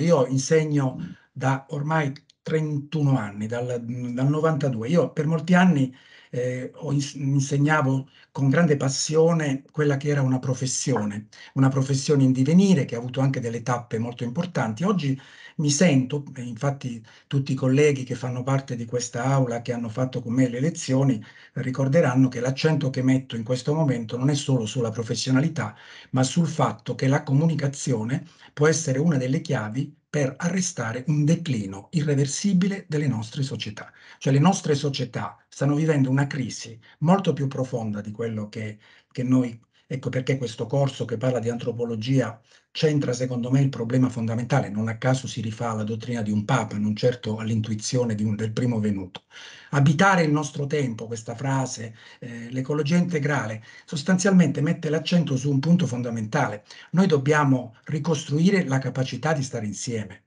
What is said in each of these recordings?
Io insegno mm. da ormai 31 anni, dal, dal 92. Io per molti anni eh, insegnavo con grande passione quella che era una professione, una professione in divenire che ha avuto anche delle tappe molto importanti. Oggi mi sento, infatti tutti i colleghi che fanno parte di questa aula, che hanno fatto con me le lezioni, ricorderanno che l'accento che metto in questo momento non è solo sulla professionalità, ma sul fatto che la comunicazione può essere una delle chiavi per arrestare un declino irreversibile delle nostre società. Cioè le nostre società stanno vivendo una crisi molto più profonda di quello che, che noi Ecco perché questo corso che parla di antropologia centra secondo me il problema fondamentale, non a caso si rifà alla dottrina di un Papa, non certo all'intuizione del primo venuto. Abitare il nostro tempo, questa frase, eh, l'ecologia integrale, sostanzialmente mette l'accento su un punto fondamentale. Noi dobbiamo ricostruire la capacità di stare insieme.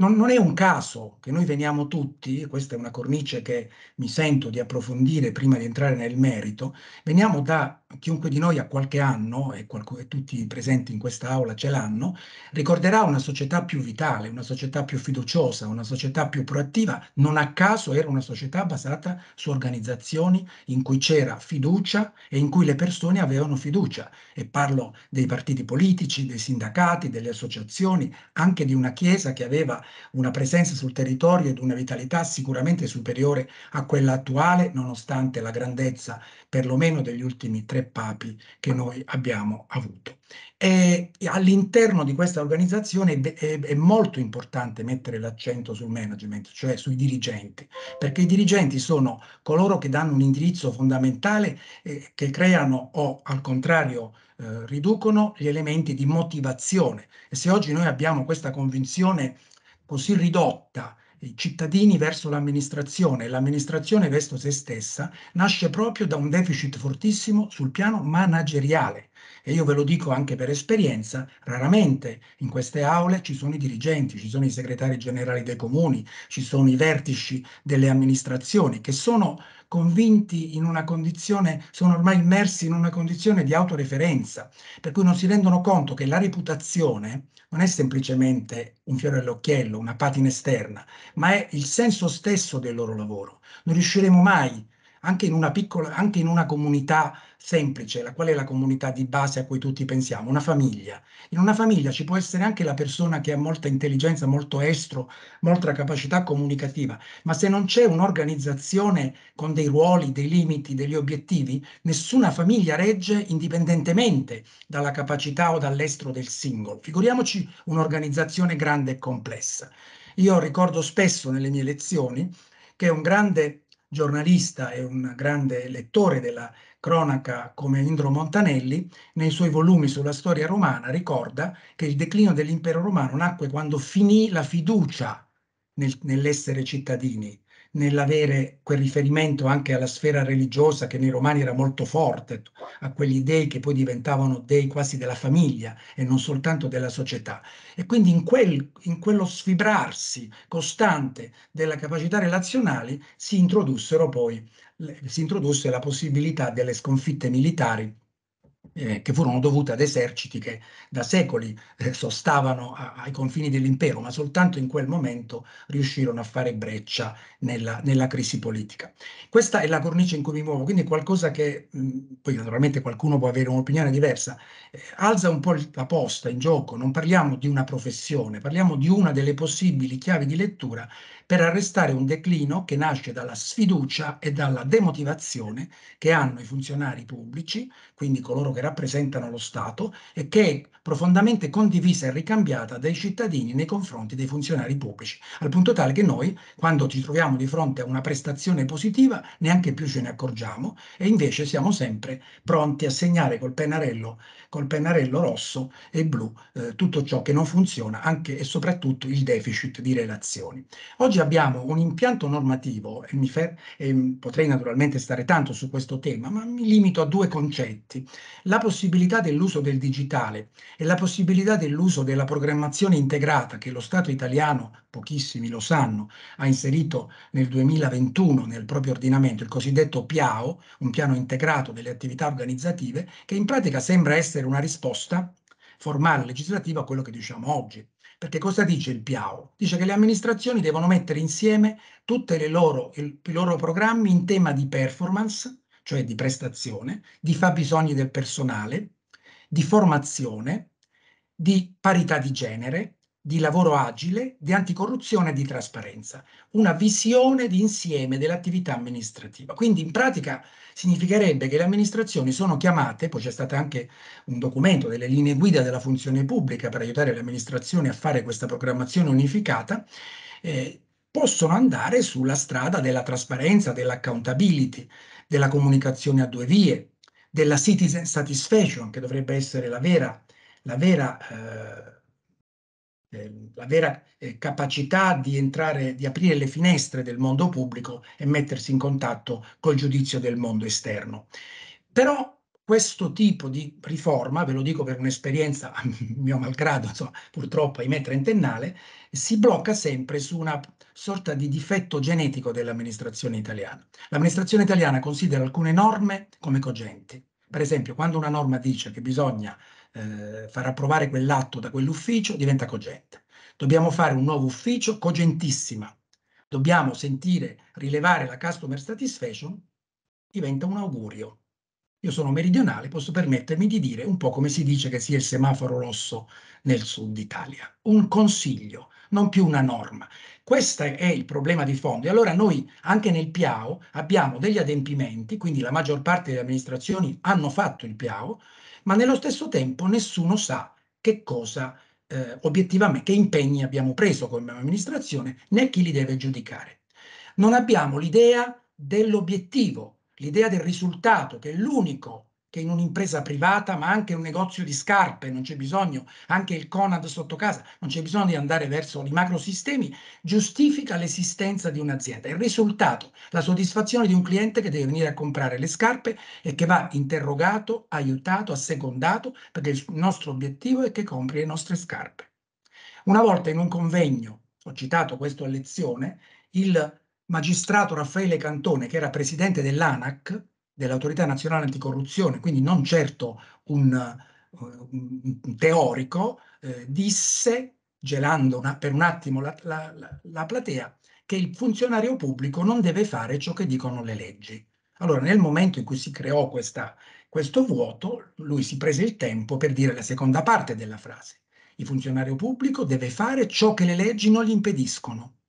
Non, non, è un caso che noi veniamo tutti, questa è una cornice che mi sento di approfondire prima di entrare nel merito, veniamo da chiunque di noi ha qualche anno, e, qualco, e tutti i presenti in questa aula ce l'hanno, ricorderà una società più vitale, una società più fiduciosa, una società più proattiva. Non a caso era una società basata su organizzazioni in cui c'era fiducia e in cui le persone avevano fiducia. E parlo dei partiti politici, dei sindacati, delle associazioni, anche di una Chiesa che aveva una presenza sul territorio ed una vitalità sicuramente superiore a quella attuale, nonostante la grandezza perlomeno degli ultimi tre e papi che noi abbiamo avuto. all'interno di questa organizzazione è, molto importante mettere l'accento sul management, cioè sui dirigenti, perché i dirigenti sono coloro che danno un indirizzo fondamentale eh, che creano o al contrario eh, riducono gli elementi di motivazione. E se oggi noi abbiamo questa convinzione così ridotta i cittadini verso l'amministrazione e l'amministrazione verso se stessa nasce proprio da un deficit fortissimo sul piano manageriale. E io ve lo dico anche per esperienza, raramente in queste aule ci sono i dirigenti, ci sono i segretari generali dei comuni, ci sono i vertici delle amministrazioni che sono convinti in una condizione, sono ormai immersi in una condizione di autoreferenza, per cui non si rendono conto che la reputazione non è semplicemente un fiore all'occhiello, una patina esterna, ma è il senso stesso del loro lavoro. Non riusciremo mai, anche in una piccola, anche in una comunità semplice, la, qual è la comunità di base a cui tutti pensiamo? Una famiglia. In una famiglia ci può essere anche la persona che ha molta intelligenza, molto estro, molta capacità comunicativa, ma se non c'è un'organizzazione con dei ruoli, dei limiti, degli obiettivi, nessuna famiglia regge indipendentemente dalla capacità o dall'estro del singolo. Figuriamoci un'organizzazione grande e complessa. Io ricordo spesso nelle mie lezioni che un grande giornalista e un grande lettore della cronaca come Indro Montanelli, nei suoi volumi sulla storia romana, ricorda che il declino dell'impero romano nacque quando finì la fiducia nel, nell'essere cittadini nell'avere quel riferimento anche alla sfera religiosa che nei romani era molto forte, a quegli dei che poi diventavano dei quasi della famiglia e non soltanto della società. E quindi in, quel, in quello sfibrarsi costante della capacità relazionale si introdussero poi si introdusse la possibilità delle sconfitte militari eh, che furono dovute ad eserciti che da secoli eh, sostavano a, ai confini dell'impero, ma soltanto in quel momento riuscirono a fare breccia nella, nella, crisi politica. Questa è la cornice in cui mi muovo, quindi qualcosa che, mh, mm, poi naturalmente qualcuno può avere un'opinione diversa, eh, alza un po' la posta in gioco, non parliamo di una professione, parliamo di una delle possibili chiavi di lettura per arrestare un declino che nasce dalla sfiducia e dalla demotivazione che hanno i funzionari pubblici, quindi coloro che rappresentano lo Stato, e che è profondamente condivisa e ricambiata dai cittadini nei confronti dei funzionari pubblici, al punto tale che noi, quando ci troviamo di fronte a una prestazione positiva, neanche più ce ne accorgiamo e invece siamo sempre pronti a segnare col pennarello, col pennarello rosso e blu eh, tutto ciò che non funziona, anche e soprattutto il deficit di relazioni. Oggi abbiamo un impianto normativo, e, fer- e, potrei naturalmente stare tanto su questo tema, ma mi limito a due concetti. La possibilità dell'uso del digitale e la possibilità dell'uso della programmazione integrata che lo Stato italiano, pochissimi lo sanno, ha inserito nel 2021 nel proprio ordinamento, il cosiddetto PIAO, un piano integrato delle attività organizzative, che in pratica sembra essere una risposta formale legislativa a quello che diciamo oggi perché cosa dice il Piao? Dice che le amministrazioni devono mettere insieme tutti i loro programmi in tema di performance, cioè di prestazione, di fabbisogni del personale, di formazione, di parità di genere, di lavoro agile, di anticorruzione e di trasparenza, una visione di insieme dell'attività amministrativa. Quindi in pratica significherebbe che le amministrazioni sono chiamate, poi c'è stato anche un documento delle linee guida della funzione pubblica per aiutare le amministrazioni a fare questa programmazione unificata, eh, possono andare sulla strada della trasparenza, dell'accountability, della comunicazione a due vie, della citizen satisfaction, che dovrebbe essere la vera, la vera eh, Ehm, la vera eh, capacità di entrare, di aprire le finestre del mondo pubblico e mettersi in contatto col giudizio del mondo esterno. Però questo tipo di riforma, ve lo dico per un'esperienza a mio malgrado, insomma, purtroppo ahimè trentennale, si blocca sempre su una sorta di difetto genetico dell'amministrazione italiana. L'amministrazione italiana considera alcune norme come cogenti. Per esempio, quando una norma dice che bisogna eh, far approvare quell'atto da quell'ufficio diventa cogente. Dobbiamo fare un nuovo ufficio cogentissima. Dobbiamo sentire rilevare la customer satisfaction diventa un augurio. Io sono meridionale, posso permettermi di dire un po' come si dice che sia il semaforo rosso nel sud Italia. Un consiglio, non più una norma. Questo è il problema di fondo. E allora noi anche nel PIAO abbiamo degli adempimenti, quindi la maggior parte delle amministrazioni hanno fatto il PIAO, ma nello stesso tempo nessuno sa che cosa eh, obiettivamente, che impegni abbiamo preso come amministrazione né chi li deve giudicare. Non abbiamo l'idea dell'obiettivo, l'idea del risultato che è l'unico che in un'impresa privata, ma anche un negozio di scarpe, non c'è bisogno, anche il Conad sotto casa, non c'è bisogno di andare verso i macrosistemi, giustifica l'esistenza di un'azienda. Il risultato, la soddisfazione di un cliente che deve venire a comprare le scarpe e che va interrogato, aiutato, assecondato, perché il nostro obiettivo è che compri le nostre scarpe. Una volta in un convegno, ho citato questo a lezione, il magistrato Raffaele Cantone, che era presidente dell'ANAC, dell'Autorità Nazionale Anticorruzione, quindi non certo un, un teorico, eh, disse, gelando una, per un attimo la, la, la, platea, che il funzionario pubblico non deve fare ciò che dicono le leggi. Allora, nel momento in cui si creò questa, questo vuoto, lui si prese il tempo per dire la seconda parte della frase. Il funzionario pubblico deve fare ciò che le leggi non gli impediscono.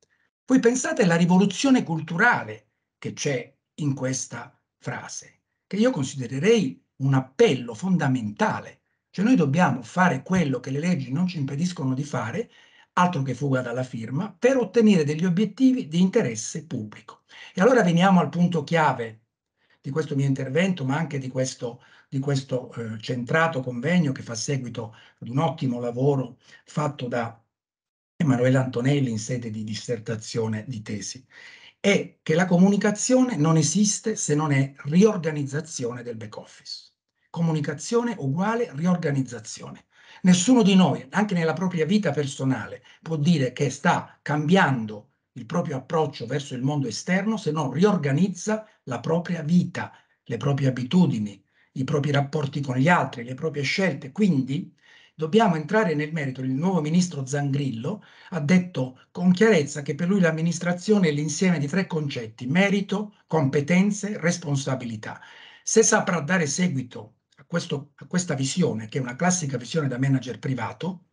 Voi pensate alla rivoluzione culturale che c'è in questa frase che io considererei un appello fondamentale. Cioè noi dobbiamo fare quello che le leggi non ci impediscono di fare, altro che fuga dalla firma, per ottenere degli obiettivi di interesse pubblico. E allora veniamo al punto chiave di questo mio intervento, ma anche di questo, di questo eh, centrato convegno che fa seguito ad un ottimo lavoro fatto da Emanuele Antonelli in sede di dissertazione di tesi è che la comunicazione non esiste se non è riorganizzazione del back office. Comunicazione uguale riorganizzazione. Nessuno di noi, anche nella propria vita personale, può dire che sta cambiando il proprio approccio verso il mondo esterno se non riorganizza la propria vita, le proprie abitudini, i propri rapporti con gli altri, le proprie scelte. Quindi dobbiamo entrare nel merito. Il nuovo ministro Zangrillo ha detto con chiarezza che per lui l'amministrazione è l'insieme di tre concetti, merito, competenze, responsabilità. Se saprà dare seguito a, questo, a questa visione, che è una classica visione da manager privato,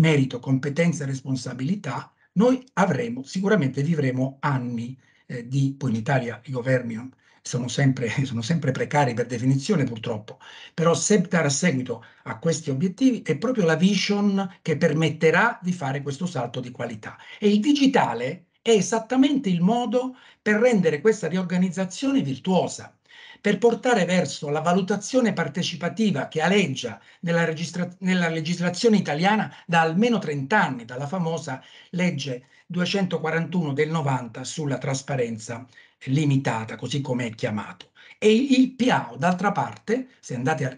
merito, competenze responsabilità, noi avremo, sicuramente vivremo anni eh, di, poi in Italia i governi sono sempre, sono sempre precari per definizione purtroppo, però se darà seguito a questi obiettivi è proprio la vision che permetterà di fare questo salto di qualità. E il digitale è esattamente il modo per rendere questa riorganizzazione virtuosa per portare verso la valutazione partecipativa che aleggia nella, registra- nella, legislazione italiana da almeno 30 anni, dalla famosa legge 241 del 90 sulla trasparenza limitata, così come è chiamato. E il PAO, d'altra parte, se andate a,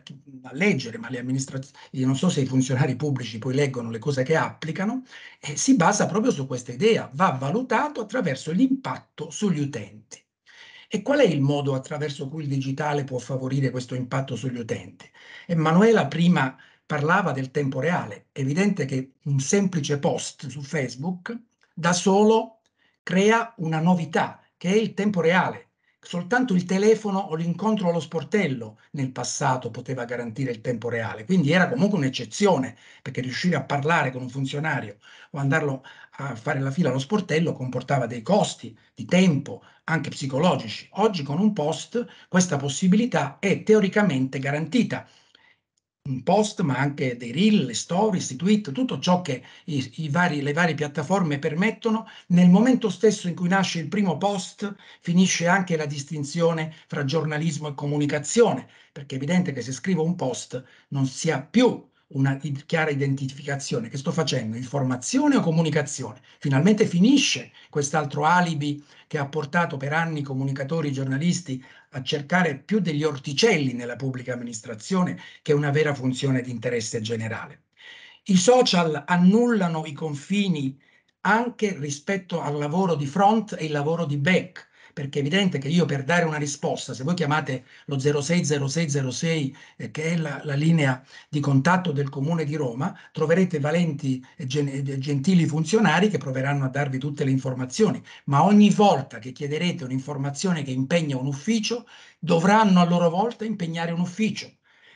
a leggere, ma le amministrazioni, non so se i funzionari pubblici poi leggono le cose che applicano, eh, si basa proprio su questa idea, va valutato attraverso l'impatto sugli utenti. E qual è il modo attraverso cui il digitale può favorire questo impatto sugli utenti? Emanuela prima parlava del tempo reale, è evidente che un semplice post su Facebook da solo crea una novità, che è il tempo reale. Soltanto il telefono o l'incontro allo sportello nel passato poteva garantire il tempo reale, quindi era comunque un'eccezione, perché riuscire a parlare con un funzionario o andarlo a fare la fila allo sportello comportava dei costi di tempo, anche psicologici. Oggi con un post questa possibilità è teoricamente garantita un post, ma anche dei reel, le stories, i tweet, tutto ciò che i, i vari, le varie piattaforme permettono. Nel momento stesso in cui nasce il primo post, finisce anche la distinzione fra giornalismo e comunicazione, perché è evidente che se scrivo un post non sia più una chiara identificazione. Che sto facendo? Informazione o comunicazione? Finalmente finisce quest'altro alibi che ha portato per anni comunicatori, e giornalisti a cercare più degli orticelli nella pubblica amministrazione che una vera funzione di interesse generale. I social annullano i confini anche rispetto al lavoro di front e il lavoro di back perché è evidente che io per dare una risposta, se voi chiamate lo 060606, eh, che è la, la, linea di contatto del Comune di Roma, troverete valenti e gentili funzionari che proveranno a darvi tutte le informazioni, ma ogni volta che chiederete un'informazione che impegna un ufficio, dovranno a loro volta impegnare un ufficio.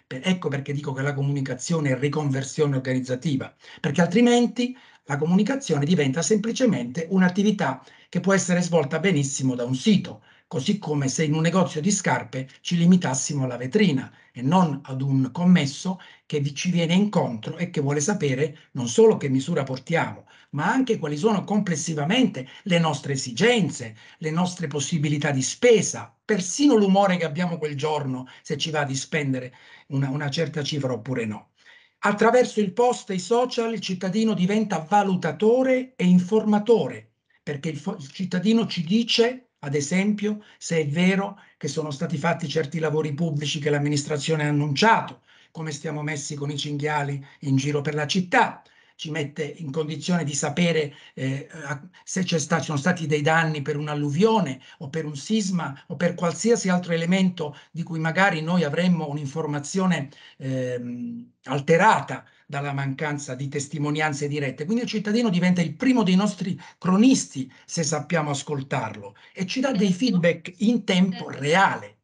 Per, ecco perché dico che la comunicazione è riconversione organizzativa, perché altrimenti la comunicazione diventa semplicemente un'attività che può essere svolta benissimo da un sito, così come se in un negozio di scarpe ci limitassimo alla vetrina e non ad un commesso che ci viene incontro e che vuole sapere non solo che misura portiamo, ma anche quali sono complessivamente le nostre esigenze, le nostre possibilità di spesa, persino l'umore che abbiamo quel giorno, se ci va di spendere una, una certa cifra oppure no. Attraverso il post e i social il cittadino diventa valutatore e informatore perché il, il cittadino ci dice, ad esempio, se è vero che sono stati fatti certi lavori pubblici che l'amministrazione ha annunciato, come stiamo messi con i cinghiali in giro per la città, ci mette in condizione di sapere eh, se ci sta, sono stati dei danni per un'alluvione o per un sisma o per qualsiasi altro elemento di cui magari noi avremmo un'informazione eh, alterata dalla mancanza di testimonianze dirette. Quindi il cittadino diventa il primo dei nostri cronisti se sappiamo ascoltarlo e ci dà dei esatto. feedback in tempo eh. reale.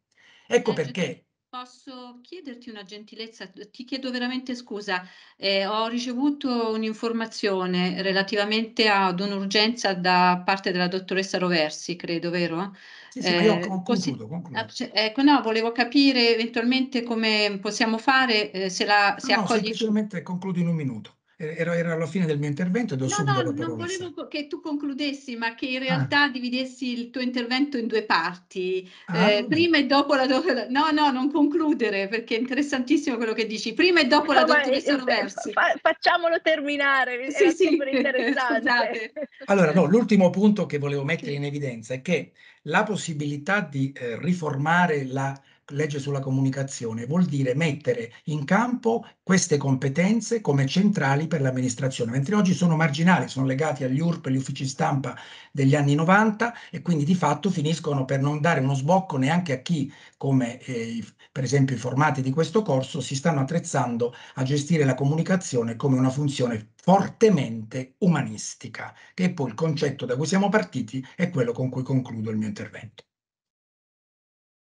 Ecco esatto. perché Posso chiederti una gentilezza? Ti chiedo veramente scusa. Eh, ho ricevuto un'informazione relativamente ad un'urgenza da parte della dottoressa Roversi, credo, vero? Sì, sì, eh, concludo, concludo. Ah, cioè, ecco, no, volevo capire eventualmente come possiamo fare eh, se la se no, accogli... semplicemente concludo in un minuto. Ero, eh, ero, alla fine del mio intervento do no, subito no, la non volevo che tu concludessi, ma che in ah. realtà ah. dividessi il tuo intervento in due parti, ah. eh, prima e dopo la dottoressa... No, no, non concludere, perché è interessantissimo quello che dici. Prima e dopo no, la dottoressa eh, eh, Roversi. Fa, facciamolo terminare, sì, è sì. super interessante. allora, no, l'ultimo punto che volevo mettere in evidenza è che la possibilità di eh, riformare la legge sulla comunicazione vuol dire mettere in campo queste competenze come centrali per l'amministrazione, mentre oggi sono marginali, sono legati agli URP, agli uffici stampa degli anni 90 e quindi di fatto finiscono per non dare uno sbocco neanche a chi, come eh, per esempio i formati di questo corso, si stanno attrezzando a gestire la comunicazione come una funzione fortemente umanistica, che è poi il concetto da cui siamo partiti e quello con cui concludo il mio intervento.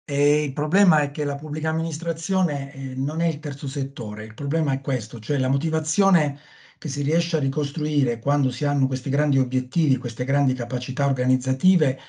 E il problema è che la pubblica amministrazione eh, non è il terzo settore, il problema è questo, cioè la motivazione che si riesce a ricostruire quando si hanno questi grandi obiettivi, queste grandi capacità organizzative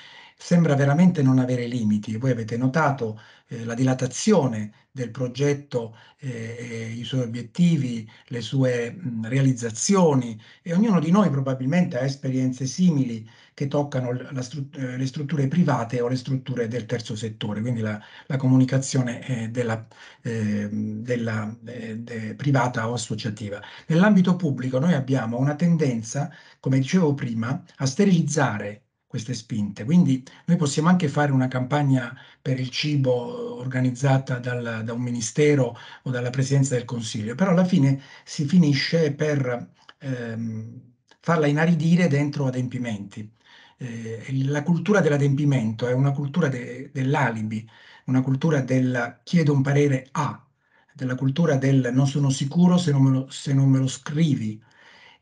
sembra veramente non avere limiti. Voi avete notato eh, la dilatazione del progetto, eh, i suoi obiettivi, le sue mh, mm, realizzazioni e ognuno di noi probabilmente ha esperienze simili che toccano stru eh, le strutture private o le strutture del terzo settore, quindi la, la comunicazione eh, della, ehm, della eh, de privata o associativa. Nell'ambito pubblico noi abbiamo una tendenza, come dicevo prima, a sterilizzare queste spinte. Quindi noi possiamo anche fare una campagna per il cibo organizzata dal, da un ministero o dalla presidenza del Consiglio, però alla fine si finisce per ehm, farla inaridire dentro adempimenti. Eh, la cultura dell'adempimento è una cultura de, dell'alibi, una cultura del chiedo un parere a, della cultura del non sono sicuro se non me lo, se non me lo scrivi,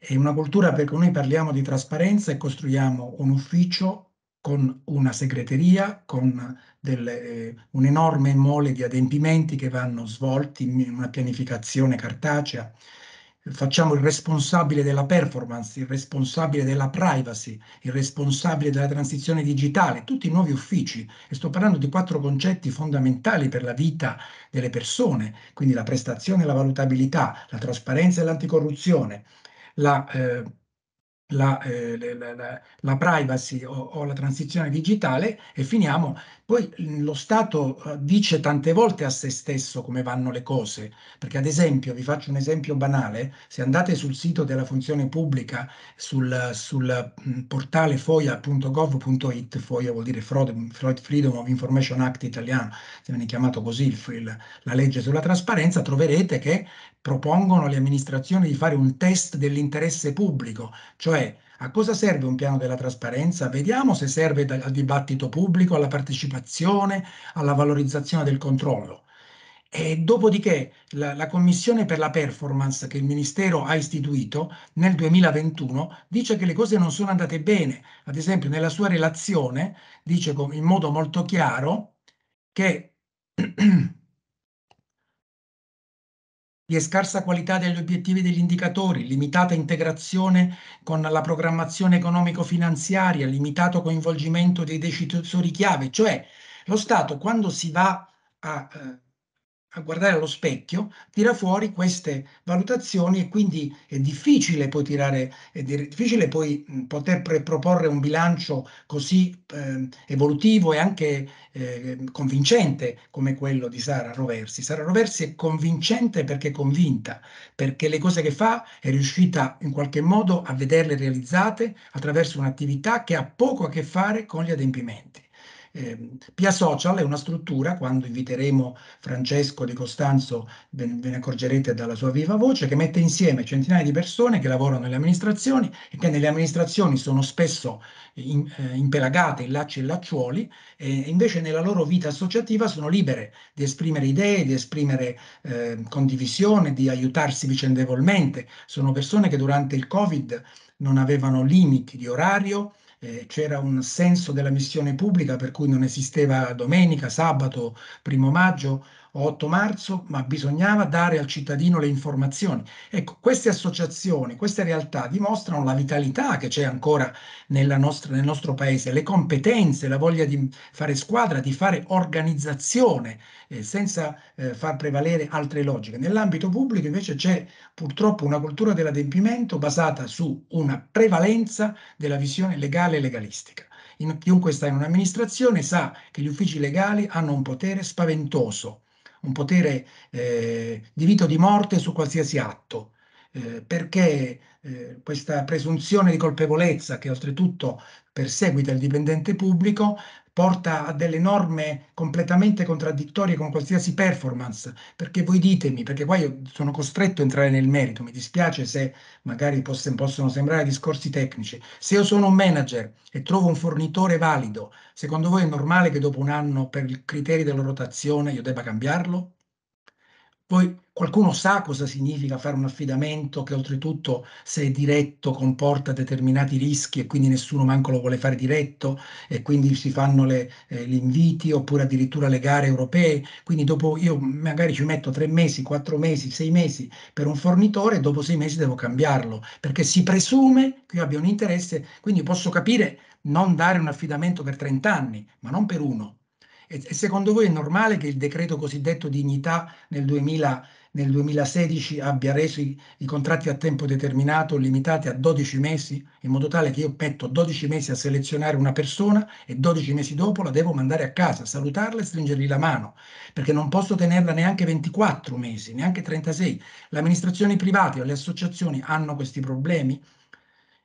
è una cultura perché noi parliamo di trasparenza e costruiamo un ufficio con una segreteria, con delle, eh, un'enorme mole di adempimenti che vanno svolti in una pianificazione cartacea. Facciamo il responsabile della performance, il responsabile della privacy, il responsabile della transizione digitale, tutti i nuovi uffici. E sto parlando di quattro concetti fondamentali per la vita delle persone, quindi la prestazione e la valutabilità, la trasparenza e l'anticorruzione, la eh, la, eh, la, la, la, privacy o, o, la transizione digitale e finiamo. Poi mm, lo Stato eh, dice tante volte a se stesso come vanno le cose, perché ad esempio, vi faccio un esempio banale, se andate sul sito della funzione pubblica, sul, sul mm, portale foia.gov.it, foia vuol dire Fraud, Freedom of Information Act italiano, se viene chiamato così il, il, la legge sulla trasparenza, troverete che propongono alle amministrazioni di fare un test dell'interesse pubblico, cioè cioè, a cosa serve un piano della trasparenza? Vediamo se serve al dibattito pubblico, alla partecipazione, alla valorizzazione del controllo. E dopodiché la, la, Commissione per la Performance che il Ministero ha istituito nel 2021 dice che le cose non sono andate bene. Ad esempio nella sua relazione dice in modo molto chiaro che di scarsa qualità degli obiettivi e degli indicatori, limitata integrazione con la programmazione economico-finanziaria, limitato coinvolgimento dei decisori chiave, cioè lo Stato quando si va a eh, a guardare allo specchio, tira fuori queste valutazioni e quindi è difficile poi tirare, è difficile poi poter proporre un bilancio così eh, evolutivo e anche eh, convincente come quello di Sara Roversi. Sara Roversi è convincente perché è convinta, perché le cose che fa è riuscita in qualche modo a vederle realizzate attraverso un'attività che ha poco a che fare con gli adempimenti. Eh, Pia Social è una struttura, quando inviteremo Francesco Di Costanzo, ve, ve ne accorgerete dalla sua viva voce, che mette insieme centinaia di persone che lavorano nelle amministrazioni e che nelle amministrazioni sono spesso in, eh, impelagate in lacci e lacciuoli e invece nella loro vita associativa sono libere di esprimere idee, di esprimere eh, condivisione, di aiutarsi vicendevolmente. Sono persone che durante il Covid non avevano limiti di orario, eh, c'era un senso della missione pubblica per cui non esisteva domenica, sabato, primo maggio, 8 marzo, ma bisognava dare al cittadino le informazioni. Ecco, queste associazioni, queste realtà dimostrano la vitalità che c'è ancora nostra, nel nostro paese, le competenze, la voglia di fare squadra, di fare organizzazione, eh, senza eh, far prevalere altre logiche. Nell'ambito pubblico invece c'è purtroppo una cultura dell'adempimento basata su una prevalenza della visione legale e legalistica. In, chiunque sta in un'amministrazione sa che gli uffici legali hanno un potere spaventoso un potere eh, di vita o di morte su qualsiasi atto. Eh, perché eh, questa presunzione di colpevolezza che oltretutto perseguita il dipendente pubblico porta a delle norme completamente contraddittorie con qualsiasi performance, perché voi ditemi, perché qua io sono costretto a entrare nel merito, mi dispiace se magari poss- possono sembrare discorsi tecnici, se io sono un manager e trovo un fornitore valido, secondo voi è normale che dopo un anno per i criteri della rotazione io debba cambiarlo? Poi qualcuno sa cosa significa fare un affidamento che oltretutto se è diretto comporta determinati rischi e quindi nessuno manco lo vuole fare diretto e quindi si fanno le, eh, gli inviti oppure addirittura le gare europee. Quindi dopo io magari ci metto tre mesi, quattro mesi, sei mesi per un fornitore e dopo sei mesi devo cambiarlo perché si presume che io abbia un interesse. Quindi posso capire non dare un affidamento per 30 anni, ma non per uno e, e secondo voi è normale che il decreto cosiddetto dignità nel 2000 nel 2016 abbia reso i, i, contratti a tempo determinato limitati a 12 mesi, in modo tale che io metto 12 mesi a selezionare una persona e 12 mesi dopo la devo mandare a casa, salutarla e stringergli la mano, perché non posso tenerla neanche 24 mesi, neanche 36. Le amministrazioni private o le associazioni hanno questi problemi?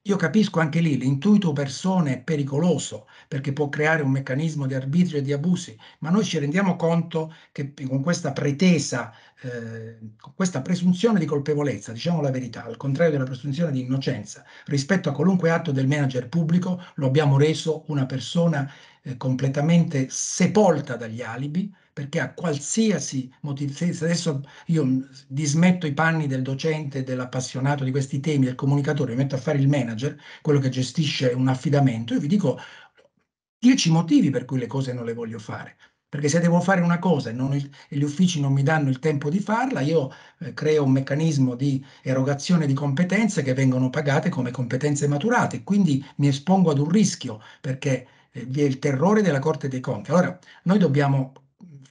Io capisco anche lì l'intuito persone è pericoloso perché può creare un meccanismo di arbitrio e di abusi, ma noi ci rendiamo conto che con questa pretesa, eh, con questa presunzione di colpevolezza, diciamo la verità, al contrario della presunzione di innocenza, rispetto a qualunque atto del manager pubblico, lo abbiamo reso una persona eh, completamente sepolta dagli alibi, perché a qualsiasi motivazione, adesso io dismetto i panni del docente, dell'appassionato di questi temi, del comunicatore, mi metto a fare il manager, quello che gestisce un affidamento, io vi dico dieci motivi per cui le cose non le voglio fare. Perché se devo fare una cosa e, il, e gli uffici non mi danno il tempo di farla, io eh, creo un meccanismo di erogazione di competenze che vengono pagate come competenze maturate, quindi mi espongo ad un rischio perché eh, vi è il terrore della Corte dei Conti. Allora, noi dobbiamo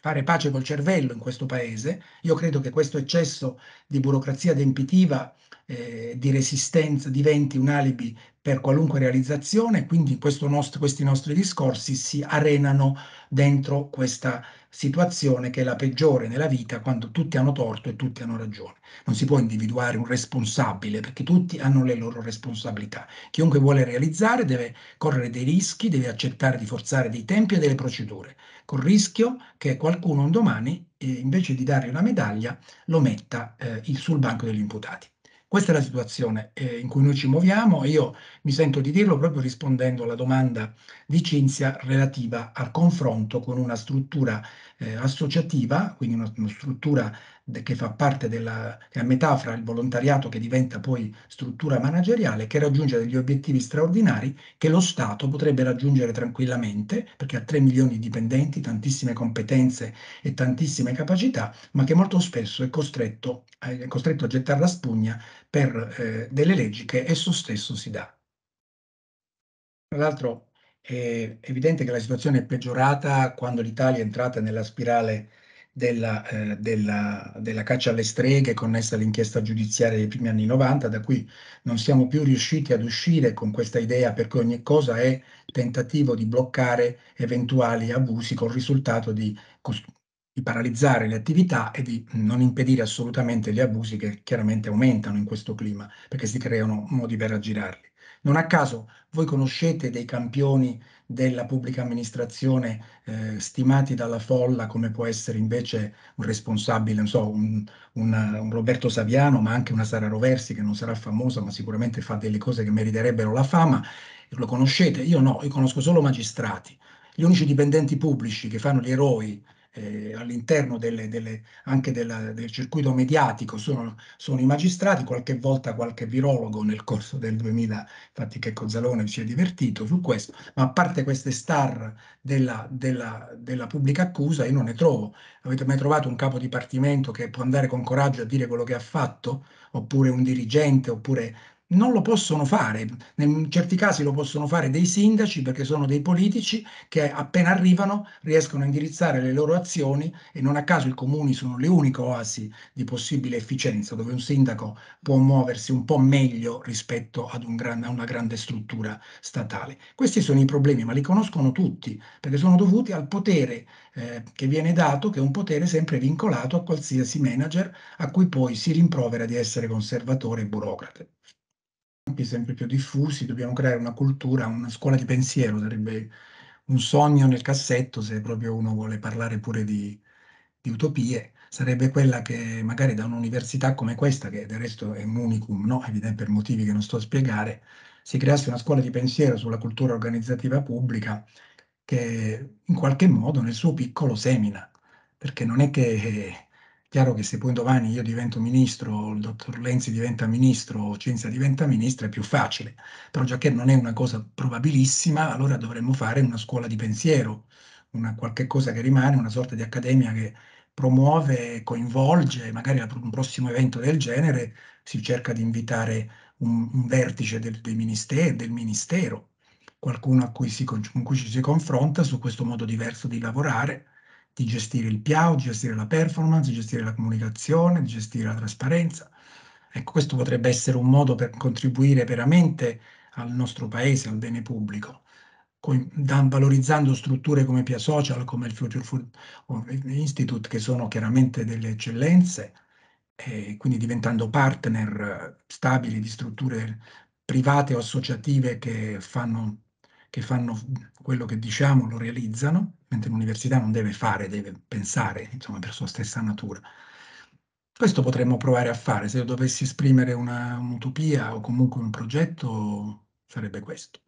fare pace col cervello in questo paese. Io credo che questo eccesso di burocrazia adempitiva, eh, di resistenza, diventi un alibi per qualunque realizzazione, quindi nostro, questi nostri discorsi si arenano dentro questa situazione che è la peggiore nella vita quando tutti hanno torto e tutti hanno ragione. Non si può individuare un responsabile perché tutti hanno le loro responsabilità. Chiunque vuole realizzare deve correre dei rischi, deve accettare di forzare dei tempi e delle procedure, col rischio che qualcuno un domani, eh, invece di dargli una medaglia, lo metta eh, sul banco degli imputati. Questa è la situazione eh, in cui noi ci muoviamo e io mi sento di dirlo proprio rispondendo alla domanda di Cinzia relativa al confronto con una struttura eh, associativa, quindi una, una struttura che fa parte della che è il volontariato che diventa poi struttura manageriale, che raggiunge degli obiettivi straordinari che lo Stato potrebbe raggiungere tranquillamente, perché ha 3 milioni di dipendenti, tantissime competenze e tantissime capacità, ma che molto spesso è costretto, eh, è costretto a gettare la spugna per eh, delle leggi che esso stesso si dà. Tra l'altro è evidente che la situazione è peggiorata quando l'Italia è entrata nella spirale della, eh, della, della, caccia alle streghe connessa all'inchiesta giudiziaria dei primi anni 90, da cui non siamo più riusciti ad uscire con questa idea per cui ogni cosa è tentativo di bloccare eventuali abusi con il risultato di, di paralizzare le attività e di non impedire assolutamente gli abusi che chiaramente aumentano in questo clima perché si creano modi per aggirarli. Non a caso voi conoscete dei campioni della pubblica amministrazione eh, stimati dalla folla come può essere invece un responsabile, non so, un, un, un, Roberto Saviano, ma anche una Sara Roversi che non sarà famosa ma sicuramente fa delle cose che meriterebbero la fama, lo conoscete? Io no, io conosco solo magistrati. Gli unici dipendenti pubblici che fanno gli eroi eh, all'interno delle, delle, anche della, del circuito mediatico sono, sono, i magistrati, qualche volta qualche virologo nel corso del 2000, infatti che Cozzalone si è divertito su questo, ma a parte queste star della, della, della pubblica accusa io non ne trovo. Avete mai trovato un capo dipartimento che può andare con coraggio a dire quello che ha fatto? Oppure un dirigente, oppure non lo possono fare. In certi casi lo possono fare dei sindaci perché sono dei politici che appena arrivano riescono a indirizzare le loro azioni e non a caso i comuni sono le uniche oasi di possibile efficienza dove un sindaco può muoversi un po' meglio rispetto ad un gran, a una grande struttura statale. Questi sono i problemi, ma li conoscono tutti perché sono dovuti al potere eh, che viene dato, che è un potere sempre vincolato a qualsiasi manager a cui poi si rimprovera di essere conservatore e burocrate campi sempre più diffusi, dobbiamo creare una cultura, una scuola di pensiero, sarebbe un sogno nel cassetto se proprio uno vuole parlare pure di, di utopie, sarebbe quella che magari da un'università come questa, che del resto è un unicum, no? evidente per motivi che non sto a spiegare, si creasse una scuola di pensiero sulla cultura organizzativa pubblica che in qualche modo nel suo piccolo semina, perché non è che chiaro che se poi domani io divento ministro, il dottor Lenzi diventa ministro, Cinzia diventa ministra, è più facile. Però già che non è una cosa probabilissima, allora dovremmo fare una scuola di pensiero, una qualche cosa che rimane, una sorta di accademia che promuove, coinvolge, magari un prossimo evento del genere si cerca di invitare un, un vertice del, ministeri, del ministero, qualcuno cui si, con cui ci si confronta su questo modo diverso di lavorare di gestire il PIAU, di gestire la performance, di gestire la comunicazione, di gestire la trasparenza. Ecco, questo potrebbe essere un modo per contribuire veramente al nostro paese, al bene pubblico, valorizzando strutture come Pia Social, come il Future Food eh, Institute, che sono chiaramente delle eccellenze, e quindi diventando partner eh, stabili di strutture private o associative che fanno, che fanno quello che diciamo, lo realizzano mentre l'università non deve fare, deve pensare, insomma, per sua stessa natura. Questo potremmo provare a fare, se io dovessi esprimere un'utopia o comunque un progetto, sarebbe questo.